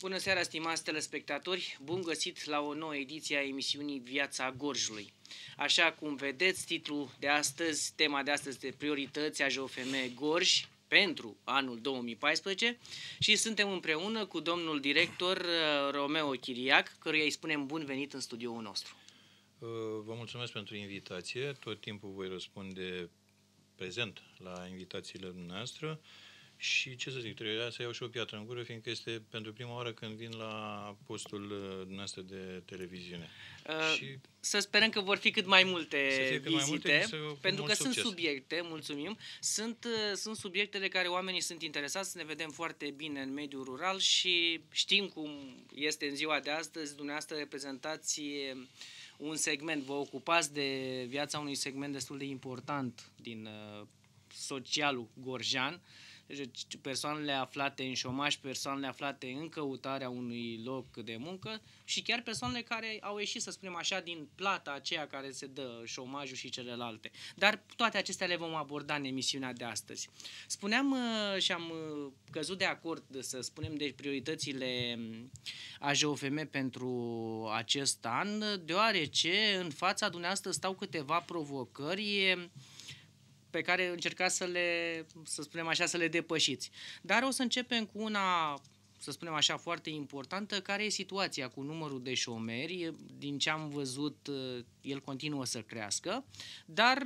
Bună seara, stimați telespectatori! Bun găsit la o nouă ediție a emisiunii Viața Gorjului. Așa cum vedeți, titlul de astăzi, tema de astăzi de priorități a JOFM Gorj pentru anul 2014 și suntem împreună cu domnul director uh, Romeo Chiriac, căruia îi spunem bun venit în studioul nostru. Uh, vă mulțumesc pentru invitație. Tot timpul voi răspunde prezent la invitațiile noastre. Și ce să zic, trebuia să iau și o piatră în gură, fiindcă este pentru prima oară când vin la postul uh, dumneavoastră de televiziune. Uh, și să sperăm că vor fi cât mai multe să cât vizite, mai multe, pentru că succes. sunt subiecte, mulțumim, sunt, uh, sunt subiecte de care oamenii sunt interesați, ne vedem foarte bine în mediul rural și știm cum este în ziua de astăzi, dumneavoastră reprezentați uh, un segment, vă ocupați de viața unui segment destul de important din uh, socialul gorjan, uh, deci persoanele aflate în șomaș, persoanele aflate în căutarea unui loc de muncă și chiar persoanele care au ieșit, să spunem așa, din plata aceea care se dă șomajul și celelalte. Dar toate acestea le vom aborda în emisiunea de astăzi. Spuneam uh, și am uh, căzut de acord, să spunem, de prioritățile AJOFM mm, pentru acest an, deoarece în fața dumneavoastră stau câteva provocări pe care încercați să le, să spunem așa, să le depășiți. Dar o să începem cu una să spunem așa, foarte importantă, care e situația cu numărul de șomeri. Din ce am văzut, el continuă să crească, dar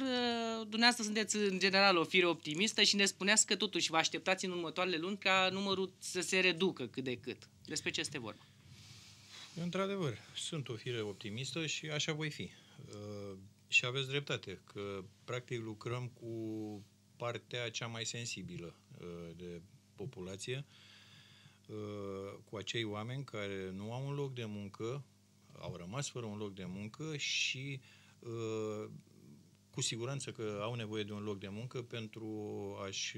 dumneavoastră sunteți în general o fire optimistă și ne spuneați că totuși vă așteptați în următoarele luni ca numărul să se reducă cât de cât. Despre ce este vorba? Într-adevăr, sunt o fire optimistă și așa voi fi. Și aveți dreptate, că practic lucrăm cu partea cea mai sensibilă uh, de populație, uh, cu acei oameni care nu au un loc de muncă, au rămas fără un loc de muncă și uh, cu siguranță că au nevoie de un loc de muncă pentru a-și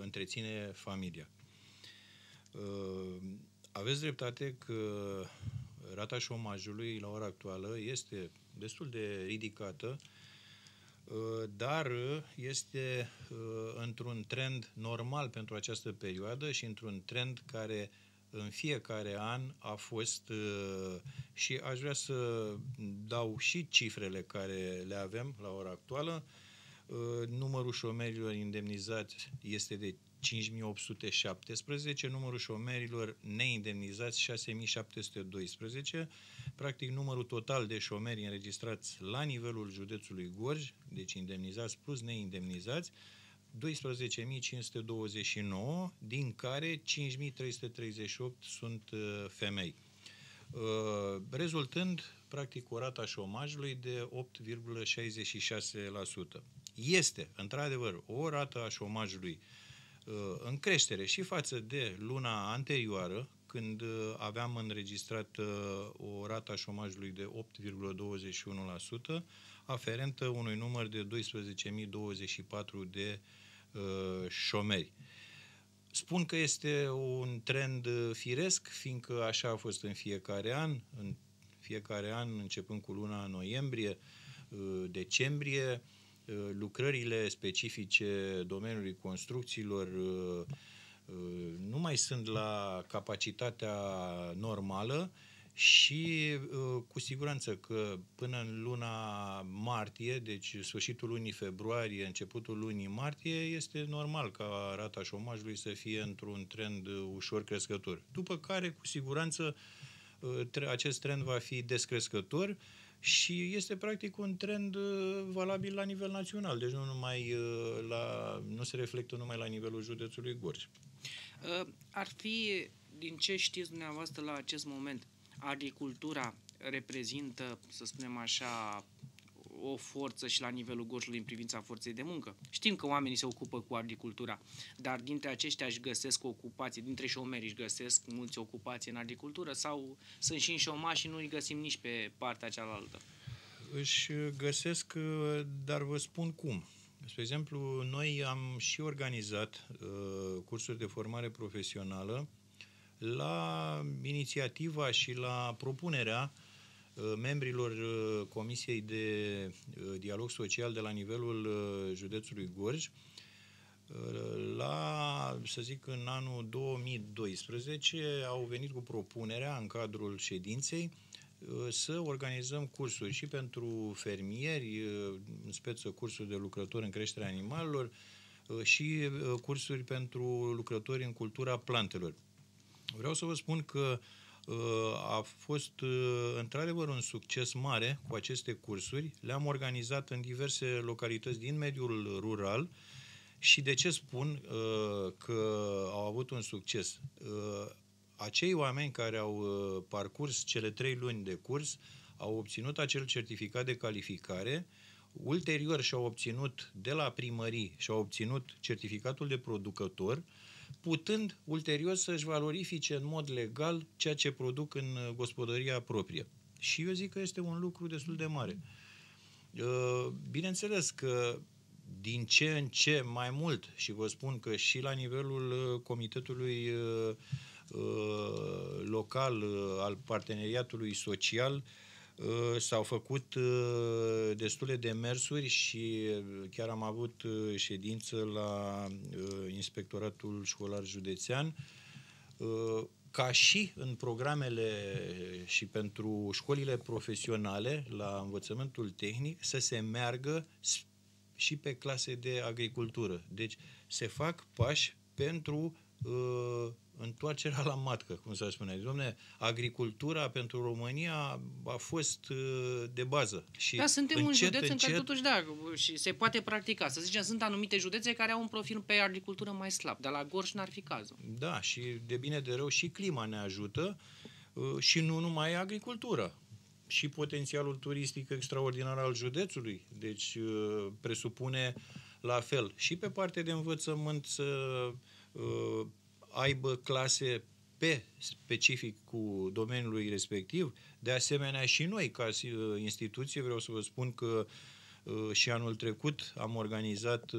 întreține familia. Aveți dreptate că rata șomajului la ora actuală este destul de ridicată, uh, dar uh, este uh, într-un trend normal pentru această perioadă și într-un trend care în fiecare an a fost și aș vrea să dau și cifrele care le avem la ora actuală. Numărul șomerilor indemnizați este de 5817, numărul șomerilor neindemnizați 6712, practic numărul total de șomeri înregistrați la nivelul județului Gorj, deci indemnizați plus neindemnizați, 12.529, din care 5.338 sunt uh, femei, uh, rezultând practic o rata șomajului de 8,66%. Este, într-adevăr, o rată a șomajului uh, Uh, în creștere și față de luna anterioară, când uh, aveam înregistrat uh, o rata șomajului de 8,21%, aferentă unui număr de 12.024 de șomeri. Spun că este un trend firesc, fiindcă așa a fost în fiecare an, în fiecare an, începând cu luna noiembrie, decembrie, Uh, lucrările specifice domeniului construcțiilor uh, uh, nu mai sunt la capacitatea normală și cu siguranță că până în luna martie, deci sfârșitul lunii februarie, începutul lunii martie, este normal ca rata șomajului să fie într-un trend ușor crescător. După care, cu siguranță, acest trend va fi descrescător și este practic un trend uh, valabil la nivel național, deci nu numai uh, la, nu se reflectă numai la nivelul județului Gorj. Uh, ar fi, din ce știți dumneavoastră la acest moment, agricultura reprezintă, să spunem așa, o forță și la nivelul goșului în privința forței de muncă. Știm că oamenii se ocupă cu agricultura, dar dintre aceștia își găsesc ocupații, dintre șomeri își găsesc mulți ocupații în agricultură sau sunt și în șomași și nu îi găsim nici pe partea cealaltă? Își găsesc, uh, dar vă spun cum. Spre exemplu, noi am și organizat uh, cursuri de formare profesională la inițiativa și la propunerea uh, Uh, membrilor uh, Comisiei de uh, Dialog Social de la nivelul județului Gorj, la, să zic, în anul 2012 au venit cu propunerea în cadrul ședinței să organizăm cursuri și pentru fermieri, în speță cursuri de lucrători în creșterea animalelor și cursuri pentru lucrători în cultura plantelor. Vreau să vă spun că uh, Uh, a fost uh, într-adevăr un succes mare cu aceste cursuri. Le-am organizat în diverse localități din mediul rural și de ce spun uh, că au avut un succes? Acei oameni care au parcurs cele trei luni de curs au obținut acel certificat de calificare Ulterior și-au obținut de la primării și-au obținut certificatul de producător uh, putând ulterior să-și valorifice în mod legal ceea ce produc în uh, gospodăria proprie. Și eu zic că este un lucru destul de mare. Uh, bineînțeles că din ce în ce mai mult, și vă spun că și la nivelul uh, Comitetului local al Parteneriatului Social, Uh, s-au făcut uh, destule de mersuri și uh, chiar am avut ședință la Inspectoratul Școlar Județean ca și în programele și pentru școlile profesionale la învățământul tehnic să se meargă și pe clase de agricultură. Deci se fac pași pentru uh, întoarcerea la matcă, cum să spune. Domne, agricultura pentru România a fost uh, de bază. Și da, suntem încet, un județ încet... în care totuși, da, și se poate practica. Să zicem, sunt anumite județe care au un profil pe agricultură mai slab, dar la Gorj n-ar fi cazul. Da, și de bine de rău și clima ne ajută uh, și nu numai agricultura și potențialul turistic extraordinar al județului. Deci uh, presupune la fel și pe partea de învățământ să Uh, aibă clase pe specific cu domeniului respectiv. De asemenea, și noi, ca uh, instituție, vreau să vă spun că uh, și anul trecut am organizat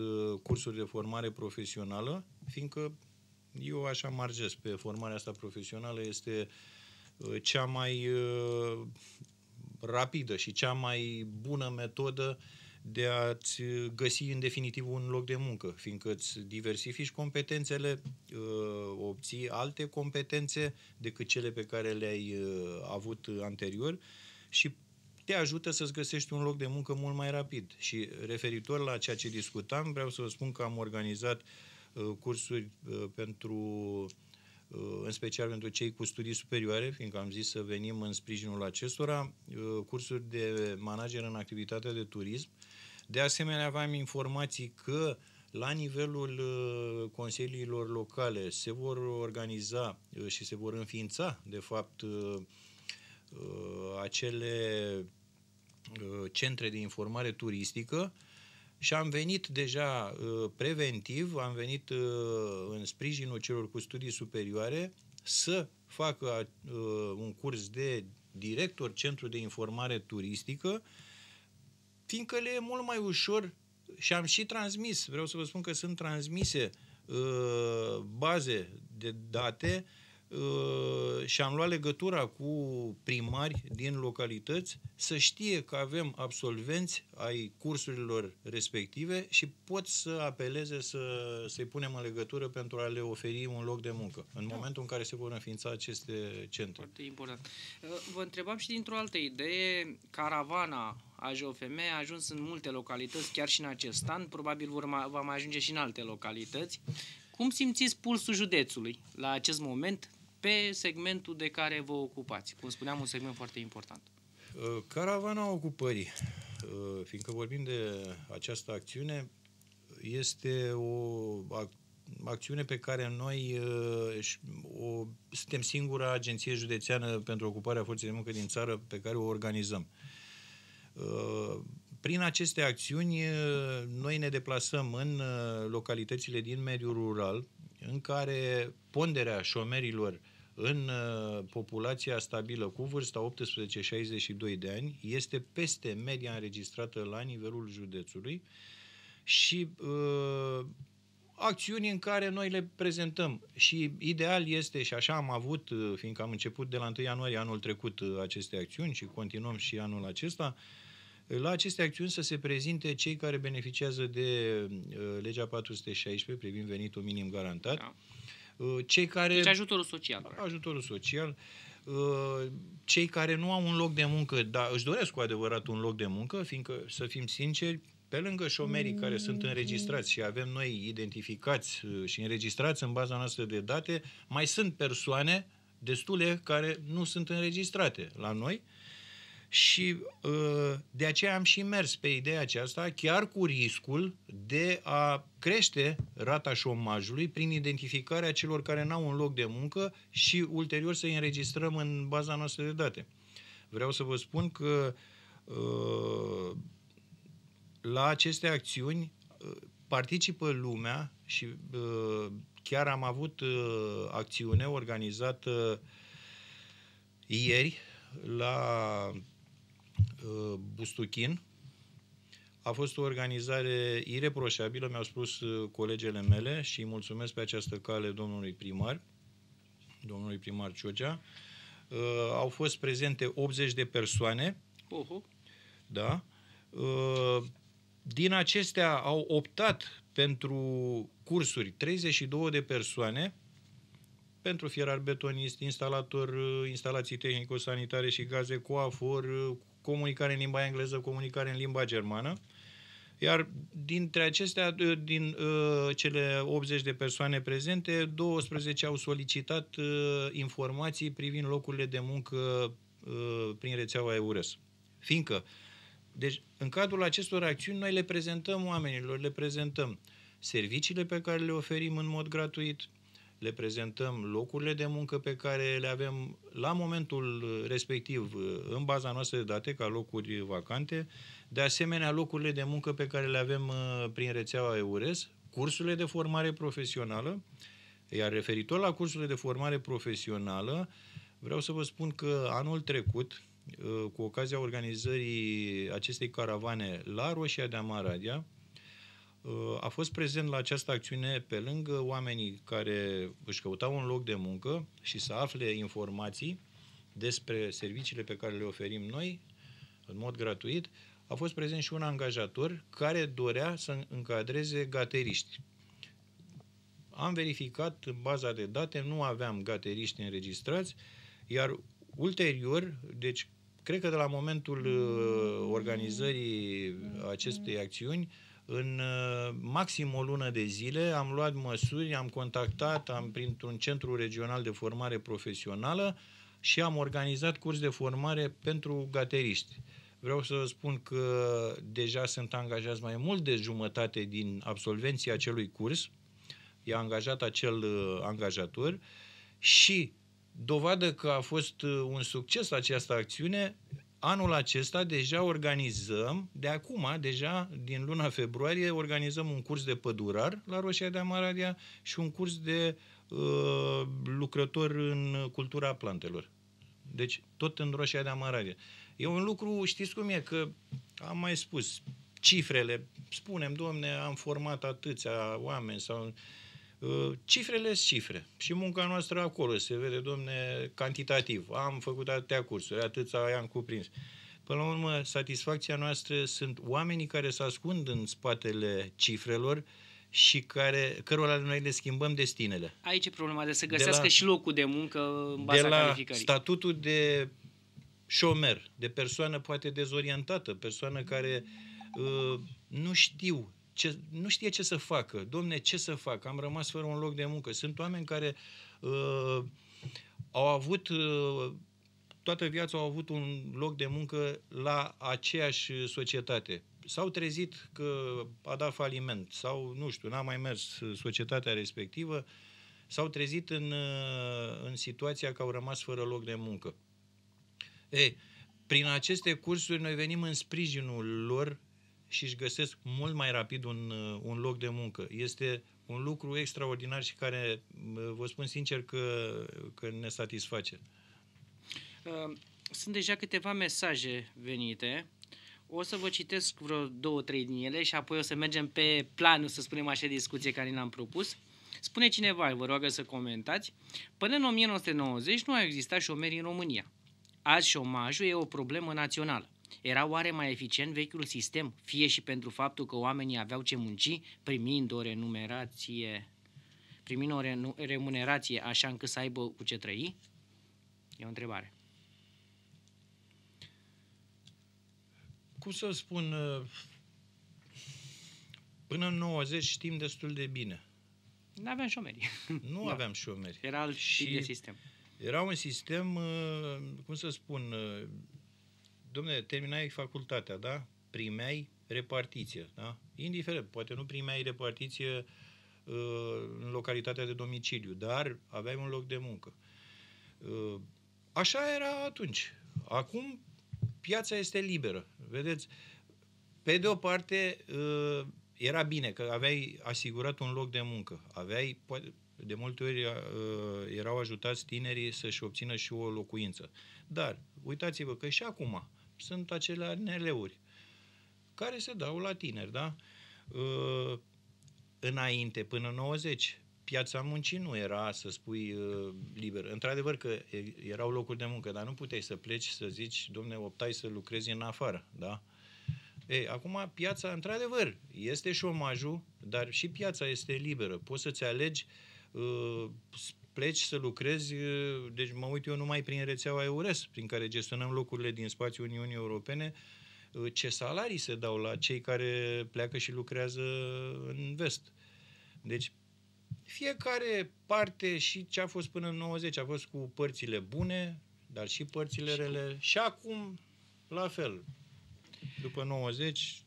cursuri de formare profesională, fiindcă eu așa margez pe formarea asta profesională, este cea mai rapidă și cea mai bună metodă uh, de a-ți găsi în definitiv un loc de muncă, fiindcă îți diversifici competențele, uh, obții alte competențe decât cele pe care le-ai uh, avut anterior și te ajută să-ți găsești un loc de muncă mult mai rapid. Și referitor la ceea ce discutam, vreau să vă spun că am organizat uh, cursuri pentru Uh, în special pentru cei cu studii superioare, fiindcă am zis să venim în sprijinul acestora, uh, cursuri de manager în activitatea de turism. De asemenea, aveam informații că la nivelul uh, consiliilor locale se vor organiza și se vor înființa, de fapt, acele centre de informare turistică și am venit deja uh, preventiv, am venit uh, în sprijinul celor cu studii superioare să facă uh, un curs de director centru de informare turistică, fiindcă le e mult mai ușor și am și transmis, vreau să vă spun că sunt transmise baze de date uh, Ă, și am luat legătura cu primari din localități să știe că avem absolvenți ai cursurilor respective și pot să apeleze să, să-i punem în legătură pentru a le oferi un loc de muncă în da. momentul în care se vor înființa aceste centre. Foarte important. Ă, vă întrebam și dintr-o altă idee, caravana AJOFM a ajuns în multe localități, chiar și în acest an, probabil vor va mai ajunge și în alte localități. Cum simțiți pulsul județului la acest moment? pe segmentul de care vă ocupați. Cum spuneam, un segment foarte important. Uh, caravana ocupării, uh, fiindcă vorbim de această acțiune, este o acțiune pe care noi uh, o, suntem singura agenție județeană pentru ocuparea forței de muncă din țară pe care o organizăm. Prin aceste acțiuni, noi ne deplasăm în localitățile din mediul rural, în care ponderea șomerilor în uh, populația stabilă cu vârsta 18-62 de ani este peste media înregistrată la nivelul județului și uh, acțiuni în care noi le prezentăm. Și ideal este, și așa am avut, uh, fiindcă am început de la 1 ianuarie anul trecut uh, aceste acțiuni și continuăm și anul acesta, la aceste acțiuni să se prezinte cei care beneficiază de uh, legea 416 privind venitul minim garantat. Da Uh, cei care... Deci ajutorul social. Ajutorul social. Uh, cei care nu au un loc de muncă, dar își doresc cu adevărat un loc de muncă, fiindcă, să fim sinceri, pe lângă șomerii care sunt mhm. înregistrați și avem noi identificați uh, și înregistrați în baza noastră de date, mai sunt persoane destule care nu sunt înregistrate la noi și uh, de aceea am și mers pe ideea aceasta, chiar cu riscul de a crește rata șomajului prin identificarea celor care n-au un loc de muncă și ulterior să-i înregistrăm în baza noastră de date. Vreau să vă spun că uh, la aceste acțiuni uh, participă lumea și chiar am avut acțiune organizată ieri la Uh, Bustuchin. A fost o organizare ireproșabilă, mi-au spus uh, colegele mele și îi mulțumesc pe această cale domnului primar, domnului primar Ciogea. Uh, au fost prezente 80 de persoane. Uhu. Da. Uh, din acestea au optat pentru cursuri 32 de persoane pentru fierar betonist, instalator, uh, instalații tehnico-sanitare și gaze, coafor, comunicare în limba engleză, comunicare în limba germană. Iar dintre acestea, din uh, cele 80 de persoane prezente, 12 au solicitat uh, informații privind locurile de muncă uh, prin rețeaua EURES. Fiindcă, deci, în cadrul acestor acțiuni, noi le prezentăm oamenilor, le prezentăm serviciile pe care le oferim în mod gratuit, le prezentăm locurile de muncă pe care le avem la momentul respectiv uh, în baza noastră de date ca locuri vacante, de asemenea locurile de muncă pe care le avem uh, prin rețeaua EURES, cursurile de formare profesională, iar referitor la cursurile de formare profesională, vreau să vă spun că anul trecut, uh, cu ocazia organizării acestei caravane la Roșia de Amaradia, a fost prezent la această acțiune pe lângă oamenii care își căutau un loc de muncă și să afle informații despre serviciile pe care le oferim noi, în mod gratuit, a fost prezent și un angajator care dorea să încadreze gateriști. Am verificat în baza de date, nu aveam gateriști înregistrați, iar ulterior, deci cred că de la momentul uh, organizării acestei acțiuni, în uh, maxim o lună de zile am luat măsuri, am contactat am printr-un centru regional de formare profesională și am organizat curs de formare pentru gateriști. Vreau să vă spun că deja sunt angajați mai mult de jumătate din absolvenții acelui curs. I-a angajat acel uh, angajator și dovadă că a fost uh, un succes această acțiune, anul acesta deja organizăm, de acum, deja din luna februarie, organizăm un curs de pădurar la Roșia de Amaradia și un curs de uh, lucrător în cultura plantelor. Deci tot în Roșia de Amaradia. E un lucru, știți cum e, că am mai spus, cifrele, spunem, domne, am format atâția oameni sau Uh, cifrele sunt cifre și munca noastră acolo se vede, domne, cantitativ. Am făcut atâtea cursuri, atâția i-am cuprins. Până la urmă, satisfacția noastră sunt oamenii care se ascund în spatele cifrelor și care, cărora noi le schimbăm destinele. Aici e problema de să găsească de la, și locul de muncă în baza de la calificării. statutul de șomer, de persoană poate dezorientată, persoană care uh, nu știu ce, nu știe ce să facă. Domne, ce să fac? Am rămas fără un loc de muncă. Sunt oameni care uh, au avut, uh, toată viața au avut un loc de muncă la aceeași societate. S-au trezit că a dat faliment sau, nu știu, n-a mai mers societatea respectivă, s-au trezit în, uh, în situația că au rămas fără loc de muncă. E, prin aceste cursuri noi venim în sprijinul lor și își găsesc mult mai rapid un, uh, un loc de muncă. Este un lucru extraordinar și care uh, vă spun sincer că, că ne satisface. Uh, sunt deja câteva mesaje venite. O să vă citesc vreo două, trei din ele și apoi o să mergem pe planul, să spunem așa, discuție care l-am propus. Spune cineva, vă roagă să comentați, până în 1990 nu a existat șomeri în România. Azi șomajul e o problemă națională. Era oare mai eficient vechiul sistem, fie și pentru faptul că oamenii aveau ce munci, primind o renumerație, primind o remunerație așa încât să aibă cu ce trăi? E o întrebare. Cum să spun, uh, până în 90 știm destul de bine. Nu aveam șomeri. Nu da. aveam șomeri. Era alt și de sistem. Era un sistem, uh, cum să spun, uh, domnule, terminai facultatea, da? Primeai repartiție, da? Indiferent, poate nu primeai repartiție uh, în localitatea de domiciliu, dar aveai un loc de muncă. Uh, așa era atunci. Acum piața este liberă. Vedeți, pe de o parte uh, era bine că aveai asigurat un loc de muncă, aveai, de multe ori erau ajutați tinerii să-și obțină și o locuință. Dar uitați-vă că și acum sunt acele neleuri care se dau la tineri, da? Uh, înainte, până în 90, piața muncii nu era, să spui, uh, liber. Într-adevăr că erau locuri de muncă, dar nu puteai să pleci să zici, domne, optai să lucrezi în afară, da? Ei, acum piața, într-adevăr, este șomajul, dar și piața este liberă. Poți să-ți alegi uh, pleci să lucrezi, deci mă uit eu numai prin rețeaua EURES, prin care gestionăm locurile din spațiul Uniunii Europene, ce salarii se dau la cei care pleacă și lucrează în vest. Deci fiecare parte și ce a fost până în 90 a fost cu părțile bune, dar și părțile și rele. Și acum, la fel. După 90,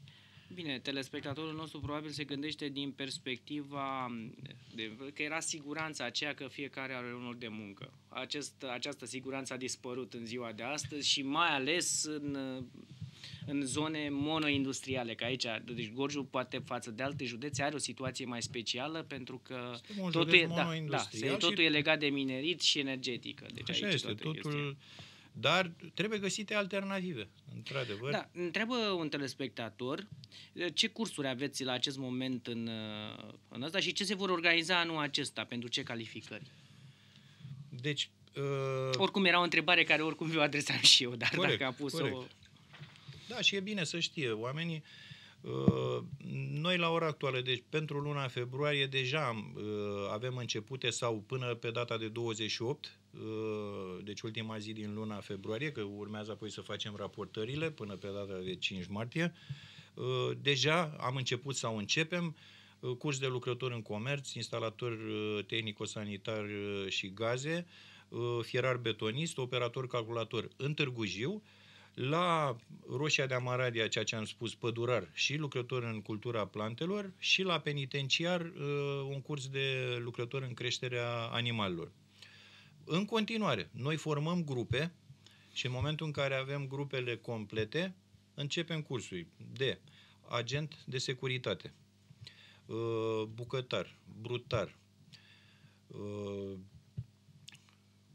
Bine, telespectatorul nostru probabil se gândește din perspectiva mm, de, că era siguranța aceea că fiecare are un loc de muncă. Acest, această siguranță a dispărut în ziua de astăzi și mai ales în, în zone monoindustriale, că aici, deci Gorjul poate față de alte județe are o situație mai specială pentru că totul e, da, da, totul și... e legat de minerit și energetică. Deci Așa aici este, totul... Chestia dar trebuie găsite alternative, într-adevăr. Da, întreabă un telespectator ce cursuri aveți la acest moment în, în asta și ce se vor organiza anul acesta, pentru ce calificări? Deci... Uh... Oricum era o întrebare care oricum vi-o adresam și eu, dar corect, dacă a pus-o... Corect. Da, și e bine să știe oamenii. Uh, Uh, noi la ora actuală, deci pentru luna februarie deja uh, avem începute sau până pe data de 28, uh, deci ultima zi din luna februarie, că urmează apoi să facem raportările până pe data de 5 martie, deja am început sau începem curs de lucrător în comerț, instalator tehnico-sanitar și gaze, fierar betonist, operator calculator în Târgu Jiu, la Roșia de Amaradia, ceea ce am spus, pădurar și lucrător în cultura plantelor și la penitenciar uh, un curs de lucrător în creșterea animalelor. În continuare, noi formăm grupe și în momentul în care avem grupele complete, începem cursul de agent de securitate, uh, bucătar, brutar, uh,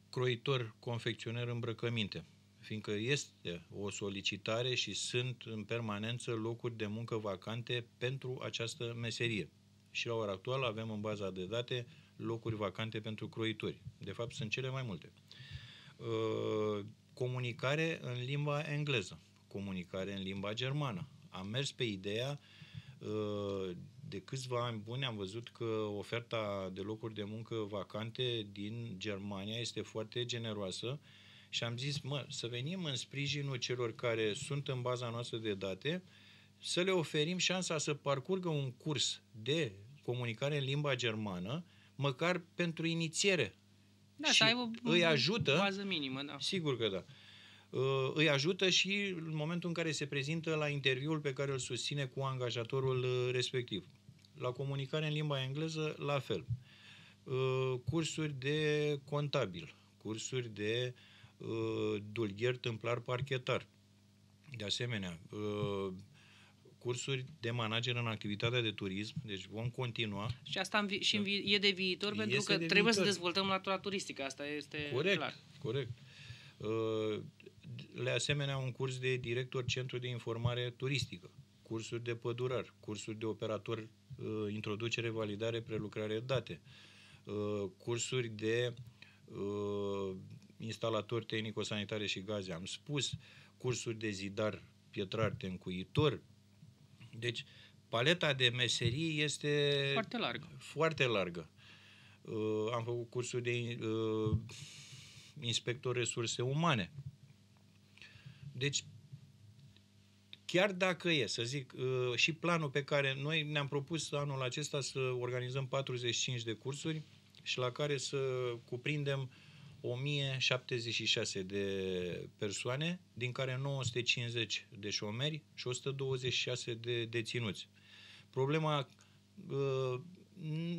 croitor, confecționer, îmbrăcăminte – fiindcă este o solicitare și sunt în permanență locuri de muncă vacante pentru această meserie. Și la ora actuală avem în baza de date locuri vacante pentru croitori. De fapt, sunt cele mai multe. Uh, comunicare în limba engleză, comunicare în limba germană. Am mers pe ideea uh, de câțiva ani buni am văzut că oferta de locuri de muncă vacante din Germania este foarte generoasă și am zis, mă, să venim în sprijinul celor care sunt în baza noastră de date, să le oferim șansa să parcurgă un curs de comunicare în limba germană, măcar pentru inițiere. Da, și să îi ajută, bază minimă, da. Sigur că da. Uh, îi ajută și în momentul în care se prezintă la interviul pe care îl susține cu angajatorul uh, respectiv. La comunicare în limba engleză, la fel. Uh, cursuri de contabil, cursuri de uh, Uh, dulgher, tâmplar, parchetar. De asemenea, uh, cursuri de manager în activitatea de turism, deci vom continua. Și asta vi- și vi- da. e de viitor, pentru că trebuie viitor. să dezvoltăm latura turistică, asta este corect, clar. Corect, Le uh, asemenea, un curs de director centru de informare turistică, cursuri de pădurar, cursuri de operator introducere, validare, prelucrare date, cursuri de instalatori tehnico-sanitare și gaze, am spus, cursuri de zidar, pietrar, tencuitor. Deci, paleta de meserii este foarte largă. Foarte largă. Uh, am făcut cursuri de uh, inspector resurse umane. Deci, chiar dacă e, să zic, uh, și planul pe care noi ne-am propus anul acesta să organizăm 45 de cursuri și la care să cuprindem uh, 1076 de persoane, din care 950 de șomeri și 126 de deținuți. Problema uh,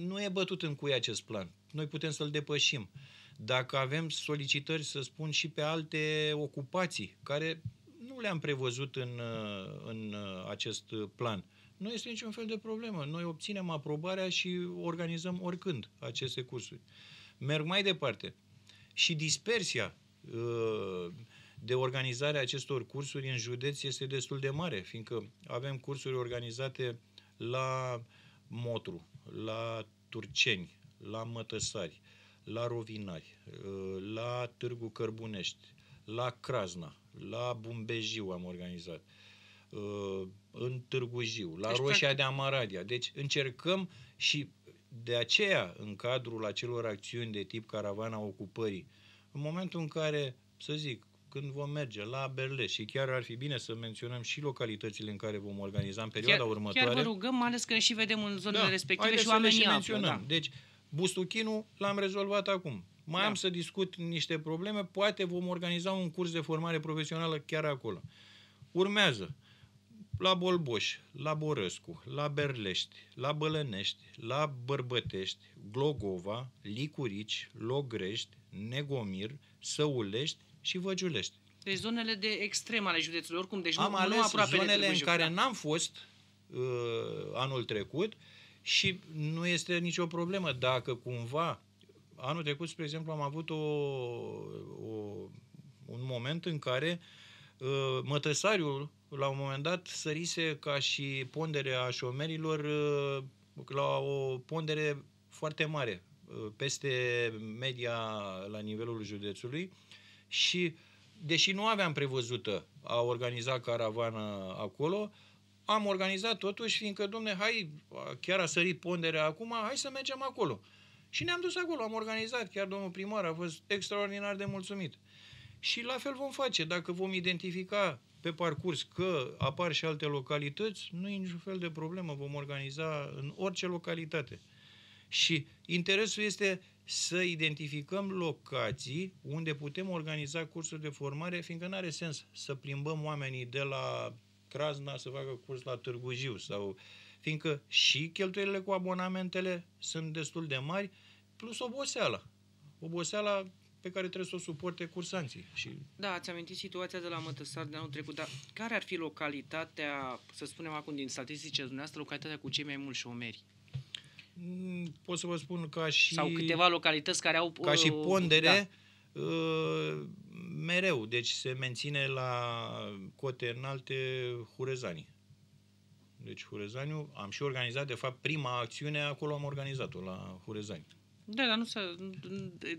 nu e bătut în cui acest plan. Noi putem să-l depășim. Dacă avem solicitări, să spun, și pe alte ocupații, care nu le-am prevăzut în, uh, în uh, acest plan. Nu este niciun fel de problemă. Noi obținem aprobarea și organizăm oricând aceste cursuri. Merg mai departe și dispersia uh, de organizare a acestor cursuri în județ este destul de mare, fiindcă avem cursuri organizate la Motru, la Turceni, la Mătăsari, la Rovinari, uh, la Târgu Cărbunești, la Crazna, la Bumbejiu am organizat, uh, în Târgu Jiu, la deci, Roșia de Amaradia. Deci încercăm și de aceea, în cadrul acelor acțiuni de tip caravana ocupării, în momentul în care, să zic, când vom merge la Berle și chiar ar fi bine să menționăm și localitățile în care vom organiza în perioada chiar, următoare. Chiar vă rugăm, mai ales că și vedem în zonele da, respective și oamenii și menționăm. da. Deci, Bustuchinu l-am rezolvat acum. Mai da. am să discut niște probleme, poate vom organiza un curs de formare profesională chiar acolo. Urmează uh, la Bolboș, la Borăscu, la Berlești, la Bălănești, la Bărbătești, Glogova, Licurici, Logrești, Negomir, Săulești și Văgiulești. Deci zonele de extrem ale județului, oricum. Deci Am nu, ales nu aproape zonele în care da. n-am fost uh, anul trecut și nu este nicio problemă dacă cumva anul trecut, spre exemplu, am avut o, o, un moment în care uh, mătăsariul la un moment dat sărise ca și ponderea șomerilor uh, la o pondere foarte mare, uh, peste media la nivelul județului și deși nu aveam prevăzută a organiza caravana acolo, am organizat totuși, fiindcă, domne, hai, chiar a sărit ponderea acum, hai să mergem acolo. Și ne-am dus acolo, am organizat, chiar domnul primar a fost extraordinar de mulțumit. Și la fel vom face, dacă vom identifica pe parcurs că apar și alte localități, nu e niciun fel de problemă, vom organiza în orice localitate. Și interesul este să identificăm locații unde putem organiza cursuri de formare, fiindcă nu are sens să plimbăm oamenii de la Crasna să facă curs la Târgu Jiu, sau, fiindcă și cheltuielile cu abonamentele sunt destul de mari, plus oboseala. Oboseala pe care trebuie să o suporte cursanții. Și... Da, ați amintit situația de la Mătăsar de anul trecut, dar care ar fi localitatea, să spunem acum din statistice dumneavoastră, localitatea cu cei mai mulți șomeri? Mm, pot să vă spun ca și... Sau câteva localități care au... Ca și uh, pondere, da. Uh, mereu. Deci se menține la cote înalte Hurezanii. Deci Hurezaniu, am și organizat, de fapt, prima acțiune acolo am organizat-o, la Hurezani. Da, dar nu să...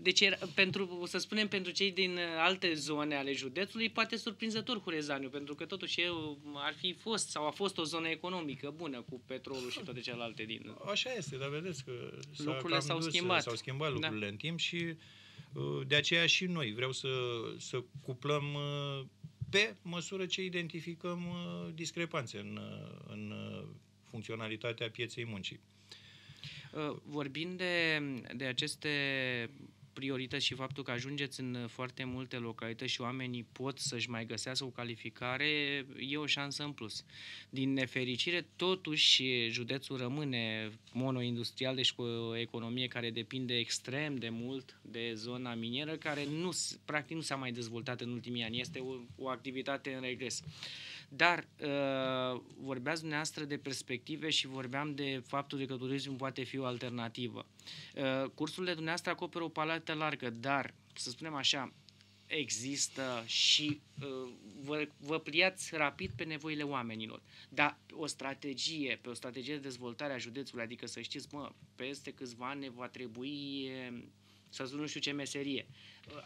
Deci era, pentru, să spunem, pentru cei din alte zone ale județului, poate surprinzător Hurezaniu, pentru că totuși eu ar fi fost sau a fost o zonă economică bună cu petrolul și toate celelalte din... Așa este, dar vedeți că lucrurile s-au schimbat. S-au schimbat da. lucrurile da. în timp și uh, de aceea și noi vreau să, să cuplăm uh, pe măsură ce identificăm uh, discrepanțe în, în funcționalitatea pieței muncii. Uh, vorbind de, de aceste priorități și faptul că ajungeți în foarte multe localități și oamenii pot să-și mai găsească o calificare, e o șansă în plus. Din nefericire, totuși, județul rămâne monoindustrial, deci cu o economie care depinde extrem de mult de zona minieră, care nu, practic nu s-a mai dezvoltat în ultimii ani. Este o, o activitate în regres. Uh, dar uh, vorbeați dumneavoastră de perspective și vorbeam de faptul de că turismul poate fi o alternativă. Uh, cursurile dumneavoastră acoperă o paletă largă, dar, să spunem așa, există și uh, vă, vă pliați rapid pe nevoile oamenilor. Dar o strategie, pe o strategie de dezvoltare a județului, adică să știți, mă, peste câțiva ani ne va trebui sau nu știu ce meserie.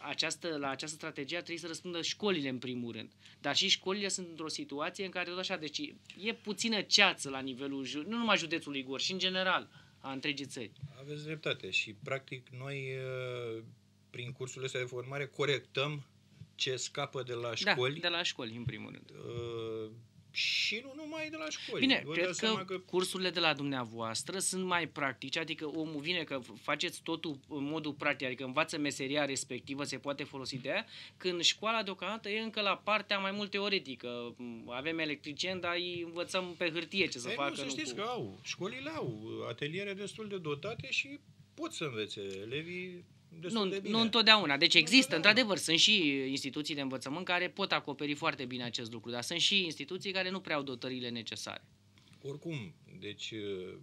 Această, la această strategie trebuie să răspundă școlile în primul rând. Dar și școlile sunt într-o situație în care tot așa, deci e puțină ceață la nivelul, nu numai județului Gorj, și în general a întregii țări. Aveți dreptate și practic noi uh, prin cursul ăsta de formare corectăm ce scapă de la da, școli. Da, de la școli în primul rând. Uh, și nu numai de la școli. Bine, Vă cred că, că cursurile de la dumneavoastră sunt mai practice, adică omul vine că faceți totul în modul practic, adică învață meseria respectivă, se poate folosi de ea, când școala deocamdată e încă la partea mai mult teoretică. Avem electricieni, dar îi învățăm pe hârtie ce să Ei, facă. Nu, să știți cu... că au, școlile au ateliere destul de dotate și pot să învețe elevii nu, de bine. Nu întotdeauna. Deci există, într-adevăr, sunt și instituții de învățământ care pot acoperi foarte bine acest lucru, dar sunt și instituții care nu prea au dotările necesare. Oricum, deci uh,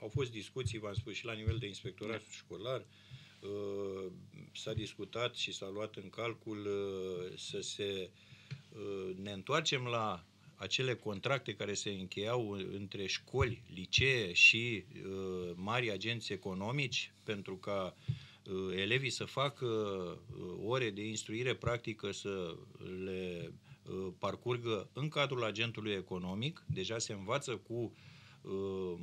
au fost discuții, v-am spus, și la nivel de inspectorat da. școlar, uh, s-a discutat și s-a luat în calcul uh, să se ne întoarcem la acele contracte care se încheiau între școli, licee și mari agenți economici pentru ca uh, Uh, elevii să facă uh, ore de instruire practică, să le uh, parcurgă în cadrul agentului economic, deja se învață cu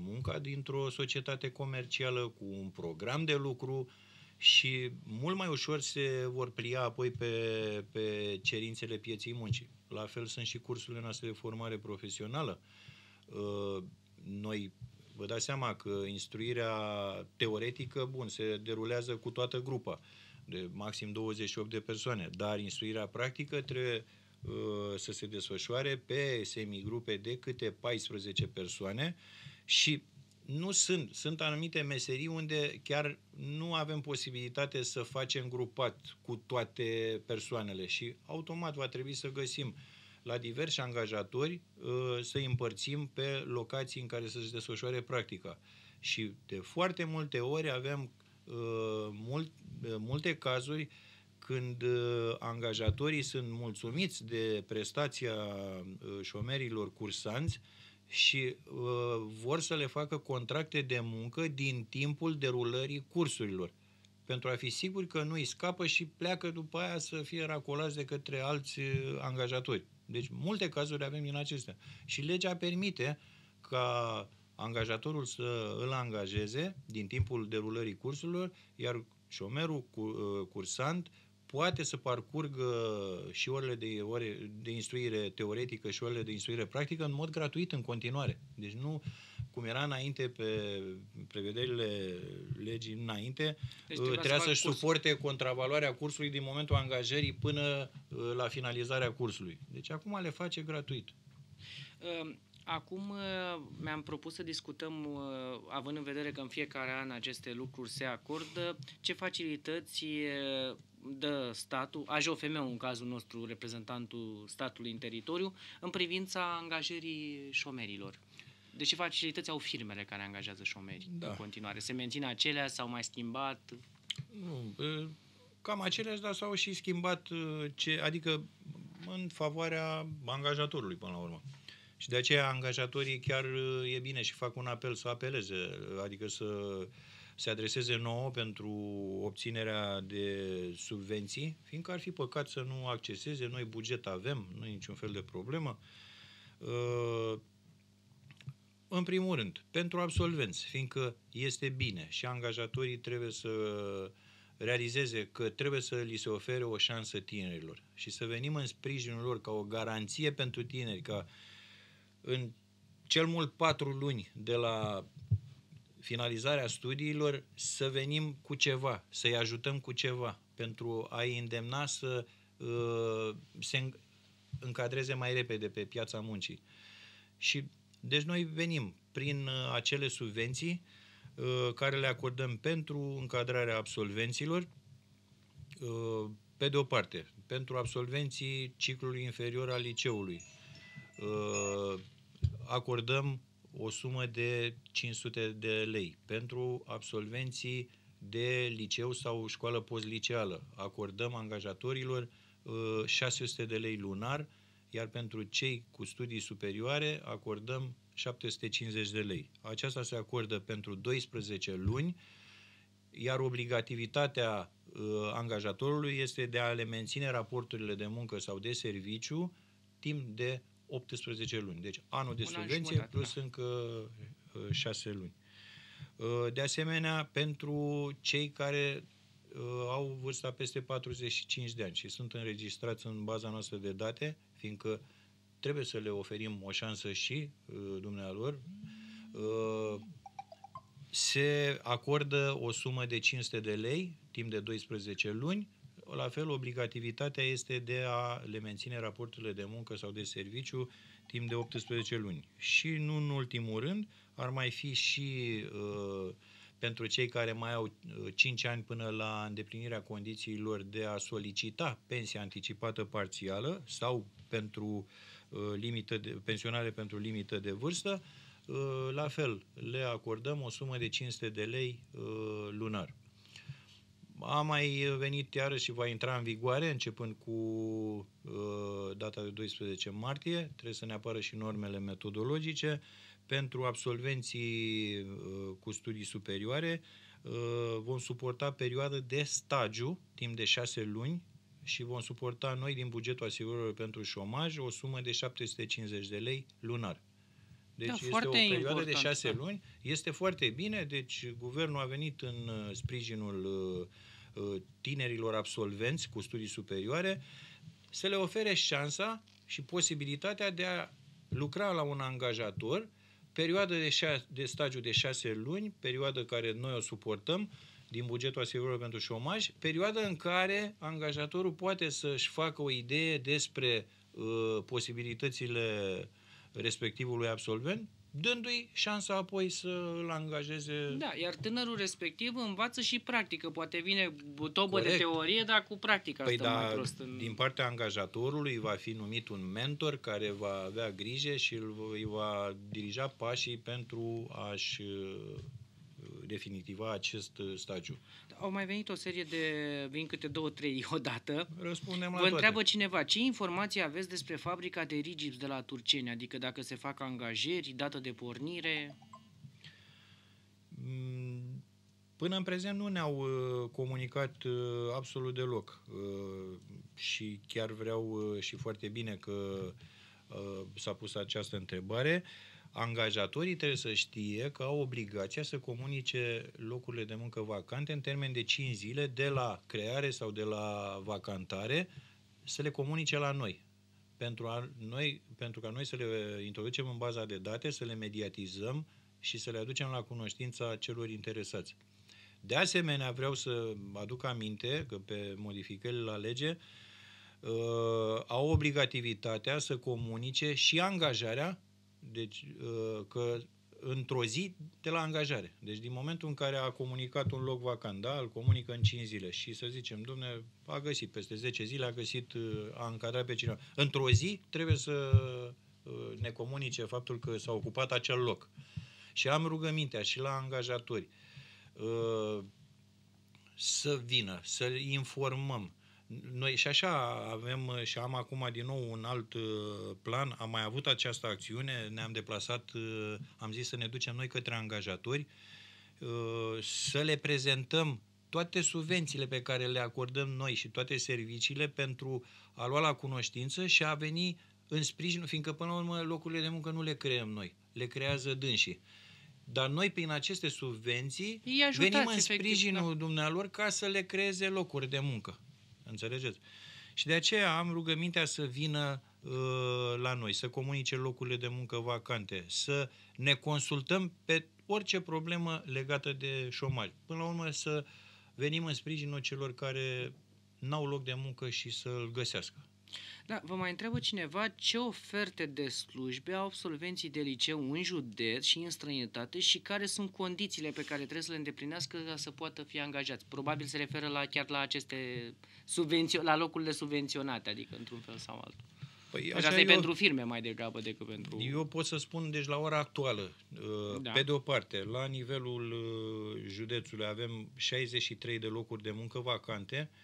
munca dintr-o societate comercială, cu un program de lucru și mult mai ușor se vor plia apoi pe, pe cerințele pieții muncii. La fel sunt și cursurile noastre de formare profesională. Noi Vă dați seama că instruirea teoretică, bun, se derulează cu toată grupa, de maxim 28 de persoane, dar instruirea practică trebuie uh, să se desfășoare pe semigrupe de câte 14 persoane și nu sunt. Sunt anumite meserii unde chiar nu avem posibilitate să facem grupat cu toate persoanele și automat va trebui să găsim uh, la diversi angajatori ă, să îi împărțim pe locații în care să-și desfășoare practica. Și de foarte multe ori avem ă, mult, ă, multe cazuri când angajatorii sunt mulțumiți de prestația șomerilor cursanți și vor să le facă contracte de muncă din timpul derulării cursurilor pentru a fi siguri că nu îi scapă și pleacă după aia să fie racolați de către alți angajatori. Deci multe cazuri avem din acestea. Și legea permite ca angajatorul să îl angajeze din timpul derulării cursurilor, iar șomerul cu, uh, cursant poate să parcurgă și orele de, ore, de instruire teoretică și orele de instruire practică în mod gratuit în continuare. Deci nu cum era înainte pe prevederile legii înainte, deci uh, trebuia, trebuia să-și curs. suporte contravaloarea cursului din momentul angajării până uh, la finalizarea cursului. Deci acum le face gratuit. Um. Acum uh, mi-am propus să discutăm, având în vedere că în fiecare an aceste lucruri se acordă, ce facilități dă statul, AJOFM în cazul nostru, reprezentantul statului în teritoriu, în privința angajării șomerilor. Deci facilități au firmele care angajează șomeri da. în continuare. Se mențin acelea, s-au mai schimbat? Nu, cam aceleași, dar s-au și schimbat, uh, ce, adică în favoarea angajatorului până la urmă. Și de aceea angajatorii chiar uh, e bine și fac un apel să apeleze, uh, adică să uh, se adreseze nouă pentru obținerea de subvenții, fiindcă ar fi păcat să nu acceseze. Noi buget avem, nu e niciun fel de problemă. Uh, în primul rând, pentru absolvenți, fiindcă este bine și angajatorii trebuie să realizeze că trebuie să li se ofere o șansă tinerilor și să venim în sprijinul lor ca o garanție pentru tineri, ca în cel mult patru luni de la finalizarea studiilor să venim cu ceva, să-i ajutăm cu ceva, pentru a-i îndemna să uh, se încadreze mai repede pe piața muncii. Și deci noi venim prin uh, acele subvenții uh, care le acordăm pentru încadrarea absolvenților, uh, pe de o parte, pentru absolvenții ciclului inferior al liceului. Uh, acordăm o sumă de 500 de lei pentru absolvenții de liceu sau școală post-liceală. Acordăm angajatorilor 600 uh, de lei lunar, iar pentru cei cu studii superioare acordăm 750 de lei. Aceasta se acordă pentru 12 luni, iar obligativitatea uh, angajatorului este de a le menține raporturile de muncă sau de serviciu timp de 18 luni. Deci anul de subvenție an plus da. încă 6 uh, luni. Uh, de asemenea, pentru cei care uh, au vârsta peste 45 de ani și sunt înregistrați în baza noastră de date, fiindcă trebuie să le oferim o șansă și dumnealor, se acordă o sumă de 500 de lei timp de 12 luni la fel, obligativitatea este de a le menține raporturile de muncă sau de serviciu timp de 18 luni. Și nu în ultimul rând, ar mai fi și uh, pentru cei care mai au 5 uh, ani până la îndeplinirea condițiilor de a solicita pensia anticipată parțială sau pentru uh, limită de, pensionare pentru limită de vârstă, uh, la fel, le acordăm o sumă de 500 de lei uh, lunar a mai venit iarăși și va intra în vigoare începând cu uh, data de 12 martie. Trebuie să ne apară și normele metodologice pentru absolvenții uh, cu studii superioare. Uh, vom suporta perioadă de stagiu timp de 6 luni și vom suporta noi din bugetul asigurărilor pentru șomaj o sumă de 750 de lei lunar. Deci da, este o perioadă important, de șase da. luni. Este foarte bine, deci guvernul a venit în uh, sprijinul uh, uh, tinerilor absolvenți cu studii superioare să le ofere șansa și posibilitatea de a lucra la un angajator perioadă de, șa- de stagiu de șase luni, perioadă care noi o suportăm din bugetul asigurării pentru șomaj, perioadă în care angajatorul poate să-și facă o idee despre uh, posibilitățile respectivului absolvent, dându-i șansa apoi să îl angajeze. Da, iar tânărul respectiv învață și practică. Poate vine tobă Corect. de teorie, dar cu practica păi da, mai prost. În... Din partea angajatorului va fi numit un mentor care va avea grijă și îl va dirija pașii pentru a-și uh, definitiva acest uh, stagiu. Au mai venit o serie de, vin câte două, trei odată. Răspundem la Vă întreabă toate. cineva, ce informații aveți despre fabrica de rigips de la Turceni? Adică dacă se fac angajeri, dată de pornire? Mm, până în prezent nu ne-au uh, comunicat uh, absolut deloc uh, și chiar vreau și foarte bine că s-a pus această întrebare. Uh, angajatorii trebuie să știe că au obligația să comunice locurile de muncă vacante în termen de 5 zile de la creare sau de la vacantare să le comunice la noi. Pentru, a noi, pentru ca noi să le introducem în baza de date, să le mediatizăm și să le aducem la cunoștința celor interesați. De asemenea, vreau să aduc aminte că pe modificările la lege uh, au obligativitatea să comunice și angajarea deci uh, că într-o zi de la angajare. Deci din momentul în care a comunicat un loc vacant, da, îl comunică în 5 zile și să zicem, domne, a găsit, peste 10 zile a găsit, uh, a încadrat pe cineva. Într-o zi trebuie să uh, ne comunice faptul că s-a ocupat acel loc. Și am rugămintea și la angajatori să vină, să informăm, noi și așa avem uh, și am acum din nou un alt uh, plan, am mai avut această acțiune, ne-am deplasat, uh, am zis să ne ducem noi către angajatori, să le prezentăm toate subvențiile pe care le acordăm noi și toate serviciile pentru a lua la cunoștință și a veni în sprijin, fiindcă până la urmă locurile de muncă nu le creăm noi, le creează dânsii. Dar noi, prin aceste subvenții, ajutați, venim în sprijinul efectiv, da. dumnealor ca să le creeze locuri de muncă. Înțelegeți? Și de aceea am rugămintea să vină uh, la noi, să comunice locurile de muncă vacante, să ne consultăm pe orice problemă legată de șomaj. Până la urmă să venim în sprijinul celor care n-au loc de muncă și să-l găsească. Da, vă mai întreabă cineva ce oferte de slujbe au absolvenții de liceu în județ și în străinătate și care sunt condițiile pe care trebuie să le îndeplinească ca să poată fi angajați. Probabil se referă la, chiar la aceste subvenții, la locurile subvenționate, adică într-un fel sau altul. Păi așa asta eu, pentru firme mai degrabă decât pentru... Eu pot să spun, deci la ora actuală, uh, da. pe de o parte, la nivelul uh, județului avem 63 de locuri de muncă vacante, uh,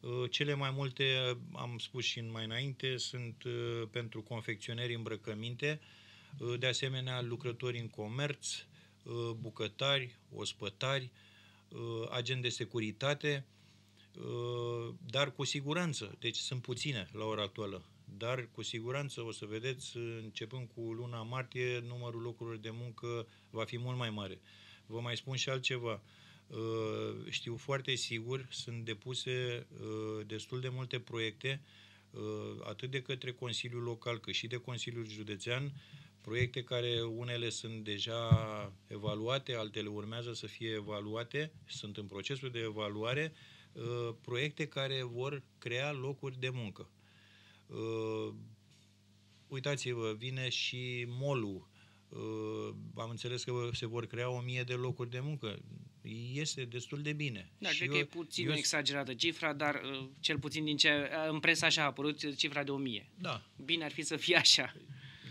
Uh, cele mai multe, uh, am spus și mai înainte, sunt uh, pentru confecționeri îmbrăcăminte, de asemenea lucrători în comerț, bucătari, ospătari, agent de securitate, dar cu siguranță, deci sunt puține la ora actuală, dar cu siguranță o să vedeți, începând cu luna martie, numărul locurilor de muncă va fi mult mai mare. Vă mai spun și altceva. Uh, Uh, știu foarte sigur, sunt depuse uh, destul de multe proiecte, uh, atât de către Consiliul Local, cât și de Consiliul Județean, proiecte care unele sunt deja evaluate, altele urmează să fie evaluate, sunt în procesul de evaluare, proiecte care vor crea locuri de muncă. Uitați-vă, vine și molul Uh, am înțeles că se vor crea o mie de locuri de muncă. Este destul de bine. Da, și cred eu, că e puțin eu... exagerată cifra, dar uh, cel puțin din ce uh, în presă așa a apărut cifra de o mie. Da. Bine ar fi să fie așa.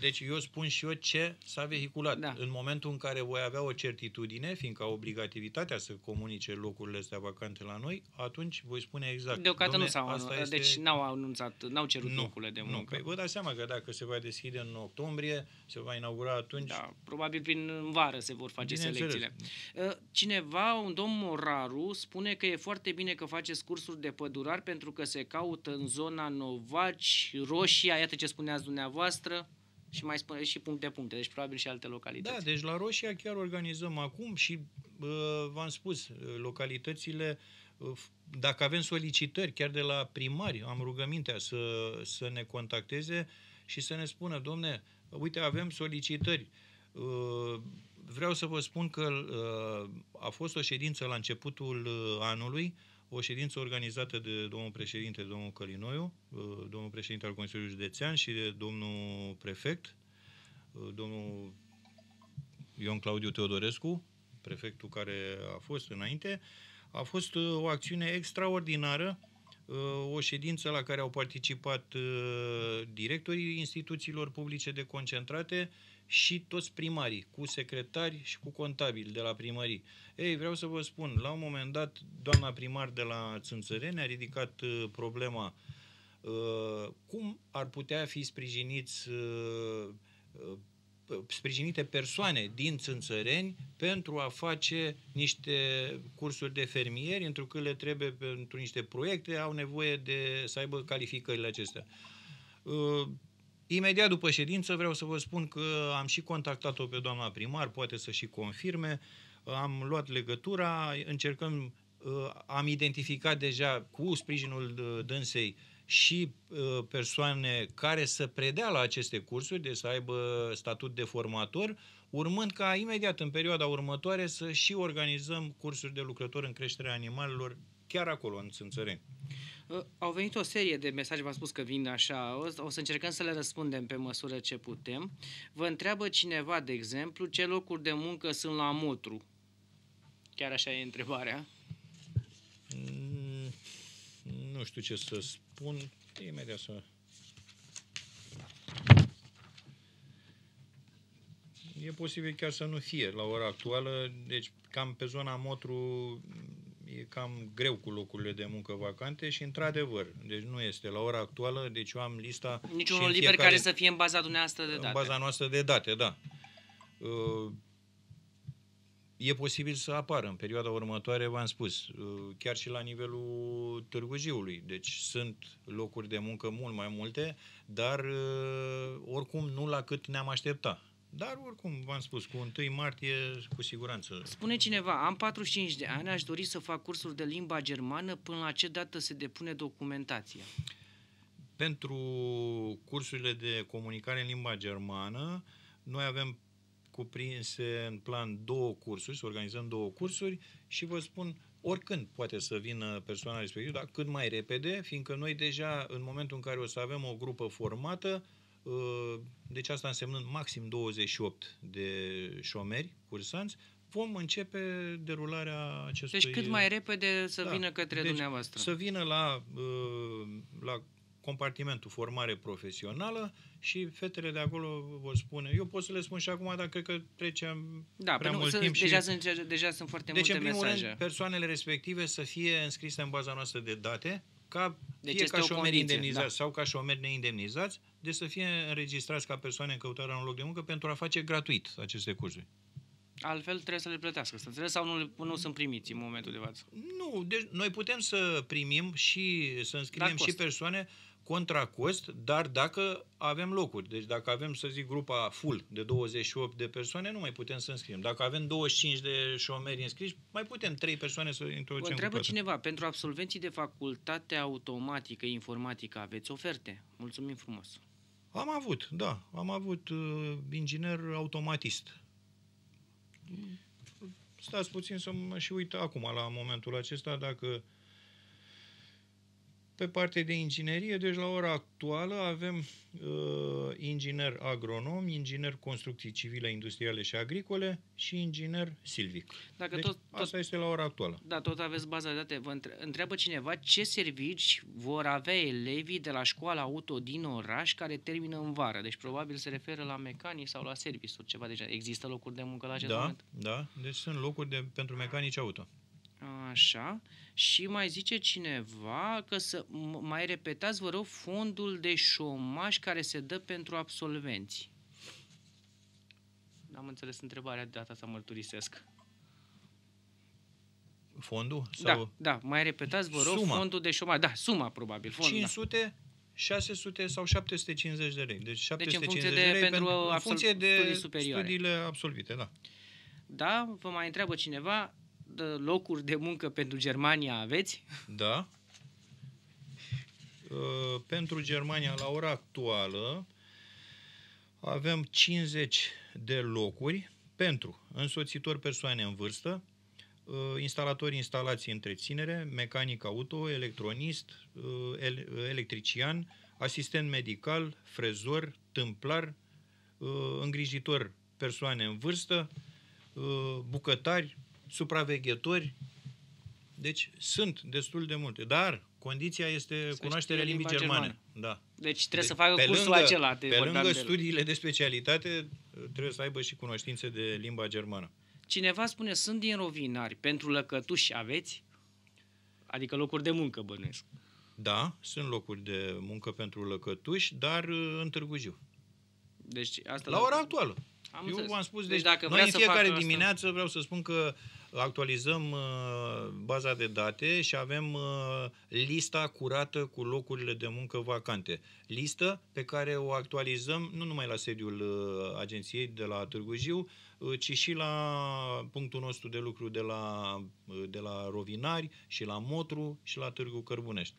Deci eu spun și eu ce s-a vehiculat. Da. În momentul în care voi avea o certitudine, fiindcă au obligativitatea să comunice locurile astea vacante la noi, atunci voi spune exact. Deocamdată nu s-au anunțat, este... deci n-au anunțat, n-au cerut nu, locurile de muncă. Nu, păi vă dați seama că dacă se va deschide în octombrie, se va inaugura atunci. Da, probabil prin vară se vor face bine selecțiile. Înțeles. Ă, cineva, un domn Moraru, spune că e foarte bine că faceți cursuri de pădurar pentru că se caută în zona Novaci, Roșia, iată ce spuneați dumneavoastră, și mai spune și punct de puncte, deci probabil și alte localități. Da, deci la Roșia chiar organizăm acum și v-am spus, localitățile, dacă avem solicitări chiar de la primari, am rugămintea să, să ne contacteze și să ne spună, domne, uite, avem solicitări. Vreau să vă spun că a fost o ședință la începutul anului o ședință organizată de domnul președinte, domnul Călinoiu, uh, domnul președinte al Consiliului Județean și de domnul prefect, uh, domnul Ion Claudiu Teodorescu, prefectul care a fost înainte, a fost uh, o acțiune extraordinară, o ședință la care au participat directorii instituțiilor publice de concentrate și toți primarii, cu secretari și cu contabili de la primării. Ei, vreau să vă spun, la un moment dat, doamna primar de la Țânțăreni a ridicat uh, problema uh, cum ar putea fi sprijiniți uh, uh, sprijinite persoane din Țânțăreni pentru a face niște cursuri de fermieri, că le trebuie pentru niște proiecte, au nevoie de să aibă calificările acestea. Uh, Imediat după ședință vreau să vă spun că am și contactat-o pe doamna primar, poate să și confirme, am luat legătura, încercăm, uh, am identificat deja cu sprijinul uh, dânsei și uh, persoane care să predea la aceste cursuri, de să aibă statut de formator, urmând ca imediat în perioada următoare să și organizăm cursuri de lucrători în creșterea animalelor chiar acolo, în Țânțăreni. Ă, au venit o serie de mesaje, v-am spus că vin așa, o să încercăm să le răspundem pe măsură ce putem. Vă întreabă cineva, de exemplu, ce locuri de muncă sunt la Mutru? Chiar așa e întrebarea. Mm, nu știu ce să spun. Imediat să... E posibil chiar să nu fie la ora actuală, deci cam pe zona Motru e cam greu cu locurile de muncă vacante și, într-adevăr, deci nu este la ora actuală, deci eu am lista... Niciunul liber fiecare, care să fie în baza dumneavoastră de date. În baza noastră de date, da. E posibil să apară în perioada următoare, v-am spus, chiar și la nivelul Târgu Jiului. Deci sunt locuri de muncă mult mai multe, dar oricum nu la cât ne-am aștepta. Dar oricum, v-am spus, cu 1 martie, cu siguranță. Spune cineva, am 45 de ani, aș dori să fac cursuri de limba germană, până la ce dată se depune documentația? Pentru cursurile de comunicare în limba germană, noi avem cuprinse în plan două cursuri, să organizăm două cursuri și vă spun, oricând poate să vină persoana respectivă, dar cât mai repede, fiindcă noi deja, în momentul în care o să avem o grupă formată, Ă, deci asta însemnând maxim 28 de șomeri, cursanți, vom începe derularea acestui... Deci cât mai repede să da. vină către deci, dumneavoastră. Să vină la, ă, la compartimentul formare profesională și fetele de acolo vor spune. Eu pot să le spun și acum, dar cred că trecem da, prea mult să, timp. Deja, și... sunt, deja sunt foarte deci, multe mesaje. Deci, în primul mesaje. rând, persoanele respective să fie înscrise în baza noastră de date, ca deci fie ca șomeri indemnizați da. sau ca șomeri neindemnizați, de să fie înregistrați ca persoane în căutarea unui loc de muncă pentru a face gratuit aceste cursuri. Altfel trebuie să le plătească, să înțeles, sau nu, nu sunt primiți în momentul de față? Nu, deci noi putem să primim și să înscriem și persoane contra cost, dar dacă avem locuri. Deci dacă avem, să zic, grupa full de 28 de persoane, nu mai putem să înscriem. Dacă avem 25 de șomeri înscriși, mai putem 3 persoane să introducem. Vă întreabă cineva, pentru absolvenții de facultate automatică informatică aveți oferte? Mulțumim frumos! Am avut, da. Am avut uh, inginer automatist. Stați puțin să mă și uit acum la momentul acesta dacă uh, pe partea de inginerie, deci la ora actuală avem uh, inginer agronom, inginer construcții civile, industriale și agricole și inginer silvic. Dacă deci tot, tot, asta este la ora actuală. Da, tot aveți baza de date. Vă întreabă cineva ce servici vor avea elevii de la școala auto din oraș care termină în vară. Deci probabil se referă la mecanici sau la serviciu, ceva deja. Există locuri de muncă la acest da, moment? Da, da. Deci sunt locuri de, pentru mecanici auto așa, și mai zice cineva că să mai repetați, vă rog, fondul de șomaș care se dă pentru absolvenți. N-am înțeles întrebarea, de data să mărturisesc. Fondul? Da, sau... Da, da, mai repetați, vă rog, suma. fondul de șomaș. Da, suma, probabil. Fondul, 500, da. 600 sau 750 de lei. Deci 750 deci de, de lei pentru, pentru absol- în funcție de studii superioare. studiile absolvite, da. Da, vă mai întreabă cineva, locuri de muncă pentru Germania aveți? Da. Uh, pentru Germania, la ora actuală, avem 50 de locuri pentru însoțitori persoane în vârstă, uh, instalatori instalații întreținere, mecanic auto, electronist, uh, electrician, asistent medical, frezor, tâmplar, îngrijitor persoane în vârstă, bucătari, supraveghetori. Deci sunt destul de multe, dar condiția este să cunoașterea limbii germane. germane. Da. Deci trebuie de, să facă cursul lângă, acela. De pe lângă de studiile de specialitate trebuie să aibă și cunoștințe de limba germană. Cineva spune, sunt din rovinari, pentru lăcătuși aveți? Adică locuri de muncă bănuiesc. Da, sunt locuri de muncă pentru lăcătuși, dar uh, în Târgu Jiu. Deci asta la ora actuală. Am Eu v-am spus, deci, deci dacă noi în fiecare dimineață asta... vreau să spun că uh, actualizăm uh, baza de date și avem uh, lista curată cu locurile de muncă vacante. Listă pe care o actualizăm nu numai la sediul uh, agenției de la Târgu Jiu, ci și la punctul nostru de lucru de la, de la Rovinari și la Motru și la Târgu Cărbunești.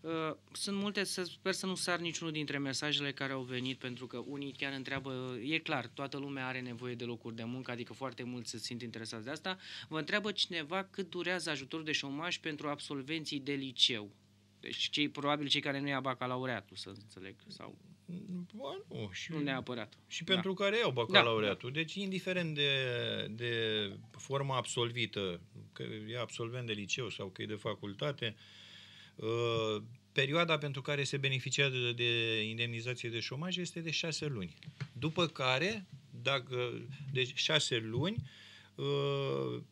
Uh, sunt multe, să sper să nu sar niciunul dintre mesajele care au venit, pentru că unii chiar întreabă, e clar, toată lumea are nevoie de locuri de muncă, adică foarte mulți se simt interesați de asta. Vă întreabă cineva cât durează ajutorul de șomaj pentru absolvenții de liceu. Deci cei, probabil cei care nu ia bacalaureatul, să înțeleg, sau... Ba, nu, și, nu neapărat. Și da. pentru care iau da, da. bacalaureatul. Da. Deci, indiferent de, de forma absolvită, că e absolvent de liceu sau că e de facultate, uh, Ă, perioada pentru care se beneficiază de indemnizație de șomaj este de șase luni. După care, dacă, deci șase luni, ă,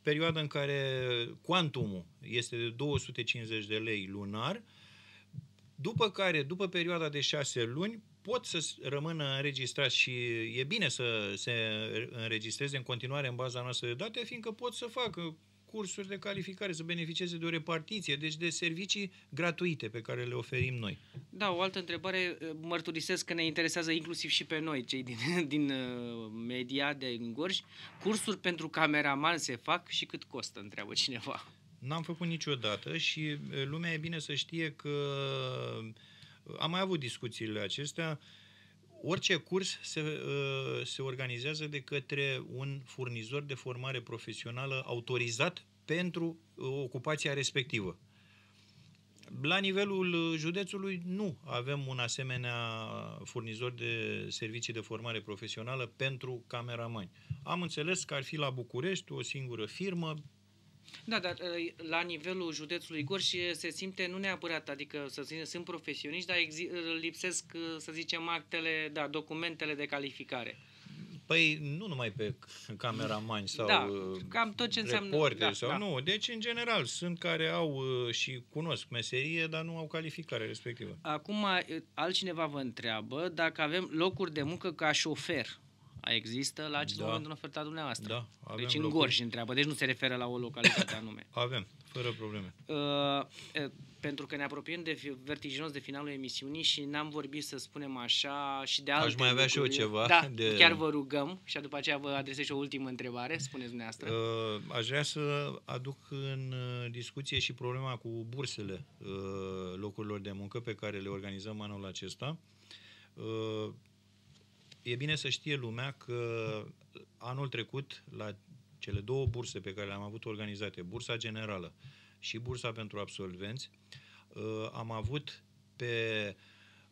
perioada în care cuantumul este de 250 de lei lunar, după care, după perioada de șase luni, pot să rămână înregistrați și e bine să se înregistreze în continuare în baza noastră de date, fiindcă pot să facă cursuri de calificare, să beneficieze de o repartiție, deci de servicii gratuite pe care le oferim noi. Da, o altă întrebare, eh, mărturisesc că ne interesează inclusiv și pe noi, cei din, din eh, media de Gorj. Cursuri pentru cameraman se fac și cât costă, întreabă cineva. N-am făcut niciodată și eh, lumea e bine să știe că am mai avut discuțiile acestea. Uh, Orice curs se, uh, se organizează de către un furnizor de formare profesională autorizat pentru uh, ocupația respectivă. La nivelul uh, județului nu avem un asemenea furnizor de servicii de formare profesională pentru cameramani. Am înțeles că ar fi la București o singură firmă da, dar ă, la nivelul județului Gorj se simte nu neapărat, adică să zicem, sunt profesioniști, dar exi- ă, lipsesc, ă, să zicem, actele, da, documentele de calificare. Păi nu numai pe cameramani sau da, cam tot ce înseamnă, da, sau da. nu, deci în general sunt care au și cunosc meserie, dar nu au calificare respectivă. Acum altcineva vă întreabă dacă avem locuri de muncă ca șofer există la acest da. moment în oferta dumneavoastră. Da, avem deci în Gorj întreabă, deci nu se referă la o localitate anume. Avem, fără probleme. Uh, pentru că ne apropiem de vertiginos de finalul emisiunii și n-am vorbit, să spunem așa, și de alte Aș mai avea lucruri. și eu ceva. Da, de... chiar vă rugăm și după aceea vă adresez și o ultimă întrebare, spuneți dumneavoastră. Uh, aș vrea să aduc în uh, discuție și problema cu bursele uh, locurilor de muncă pe care le organizăm anul acesta. Uh, E bine să știe lumea că anul trecut, la cele două burse pe care le-am avut organizate, Bursa Generală și Bursa pentru Absolvenți, uh, am avut pe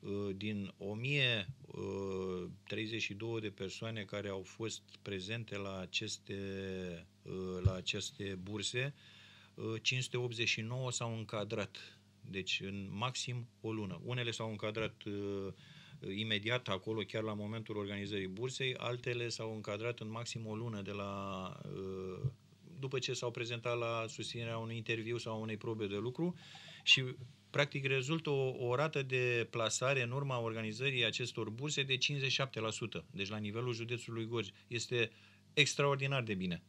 uh, din 1032 uh, de persoane care au fost prezente la aceste, la aceste burse, 589 s-au încadrat. Deci, în maxim o lună. Unele s-au încadrat imediat acolo, chiar la momentul organizării bursei, altele s-au încadrat în maxim o lună de la uh, după ce s-au prezentat la susținerea unui interviu sau unei probe de lucru și practic rezultă o, o rată de plasare în urma organizării acestor burse de 57%, deci la nivelul județului Gorj. Este extraordinar de bine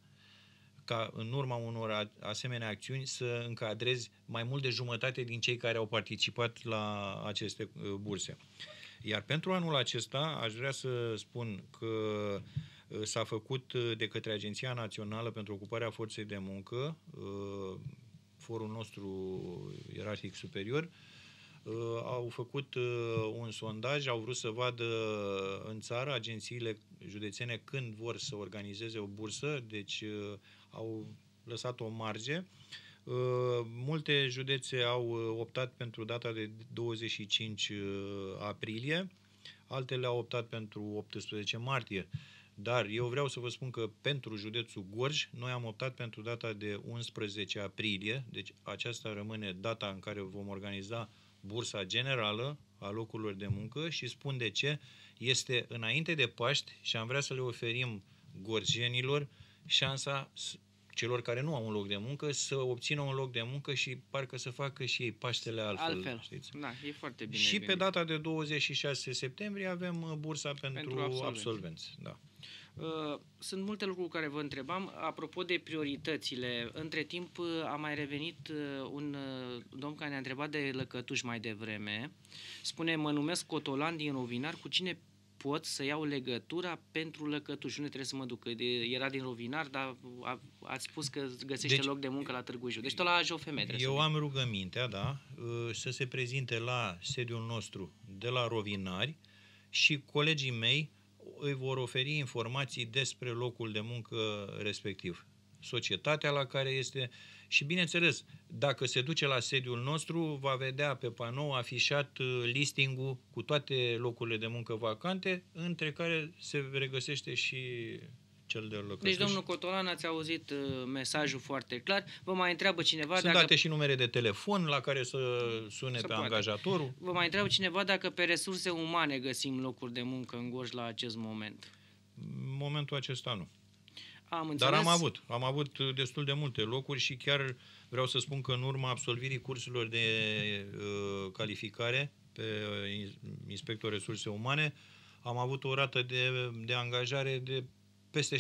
ca în urma unor asemenea acțiuni să încadrezi mai mult de jumătate din cei care au participat la aceste uh, burse. Iar pentru anul acesta aș vrea să spun că uh, s-a făcut uh, de către Agenția Națională pentru Ocuparea Forței de Muncă, uh, forul nostru ierarhic superior, au făcut un sondaj, au vrut să vadă în țară agențiile județene când vor să organizeze o bursă, deci au lăsat o marge. Uh, Uh, multe județe au uh, optat pentru data de 25 uh, aprilie, altele au optat pentru 18 martie. Dar eu vreau să vă spun că pentru județul Gorj, noi am optat pentru data de 11 aprilie, deci aceasta rămâne data în care vom organiza bursa generală a locurilor de muncă și spun de ce. Este înainte de Paști și am vrea să le oferim gorjenilor șansa celor care nu au un loc de muncă să obțină un loc de muncă și parcă să facă și ei Paștele altfel. Altfel, știți? da, e foarte bine. Și pe pe data de 26 septembrie avem uh, bursa pentru, pentru absolvenți. absolvenți da. Uh, sunt multe lucruri care vă întrebam. Apropo de prioritățile, între timp uh, a mai revenit un domn care ne-a întrebat de lăcătuși mai devreme. Spune, mă numesc Cotolan din Rovinar, cu cine pot să iau legătura pentru lăcătuș. Nu trebuie să mă duc. Era din rovinar, dar a, ați spus că găsește deci, loc de muncă la Târgu Jiu. Deci tot la JOFM trebuie Eu am rugămintea, da, ă, să se prezinte la sediul nostru de la rovinari și colegii mei îi vor oferi informații despre locul de muncă respectiv. Societatea la care este uh, și bineînțeles, dacă se duce la sediul nostru, va vedea pe panou afișat uh, listingul cu toate locurile de muncă vacante, între care se regăsește și cel de locuitor. Deci, domnul Cotolan, ați auzit uh, mesajul foarte clar. Vă mai întreabă cineva Sunt dacă... date și numere de telefon la care să sune să pe poate. angajatorul. Vă mai întreabă cineva dacă pe resurse umane găsim locuri de muncă în Gorj la acest moment. În momentul acesta nu. Am înțeles. Dar am avut. Am avut uh, destul de multe locuri și chiar vreau să spun că în urma absolvirii cursurilor de uh, calificare pe uh, inspector resurse umane, am avut o rată de, de angajare de peste 60%.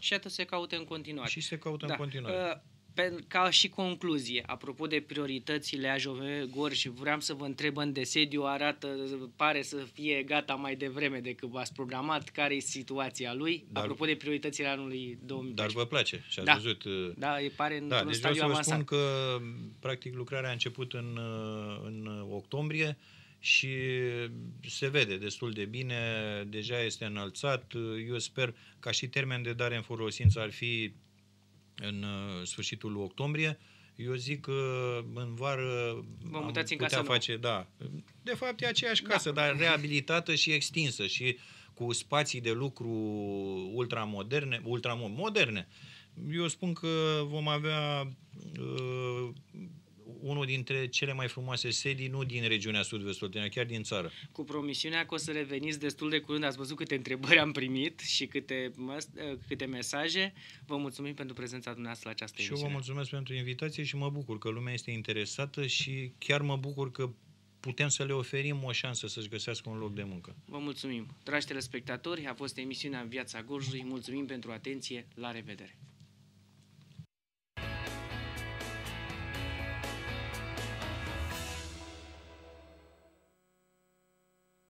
Și atât se caută în continuare. Și se caută da. în continuare. Uh, pe, ca și concluzie, apropo de prioritățile AJV Gorj, vreau să vă întreb în desediu, arată, pare să fie gata mai devreme decât v-ați programat, care e situația lui, dar, apropo de prioritățile anului 2014. Dar vă place și ați da, văzut... Uh, da, e pare da, un deci stadiu vreau să vă spun că, practic, lucrarea a început în, uh, în octombrie, și se vede destul de bine, deja este înălțat. Eu sper ca și termen de dare în folosință ar fi în uh, sfârșitul lui octombrie. Eu zic că uh, în vară Vă mutați am în putea casa face, nu. da. De fapt e aceeași da. casă, da. dar reabilitată și extinsă și cu spații de lucru ultramoderne, ultramoderne. Eu spun că vom avea uh, unul dintre cele mai frumoase sedii, nu din regiunea sud-vest chiar din țară. Cu promisiunea că o să reveniți destul de curând, ați văzut câte întrebări am primit și câte, câte mesaje. Vă mulțumim pentru prezența dumneavoastră la această emisiune. Și eu vă mulțumesc pentru invitație și mă bucur că lumea este interesată și chiar mă bucur că putem să le oferim o șansă să-și găsească un loc de muncă. Vă mulțumim. Dragi telespectatori, a fost emisiunea Viața Gorjului. Mulțumim pentru atenție. La revedere!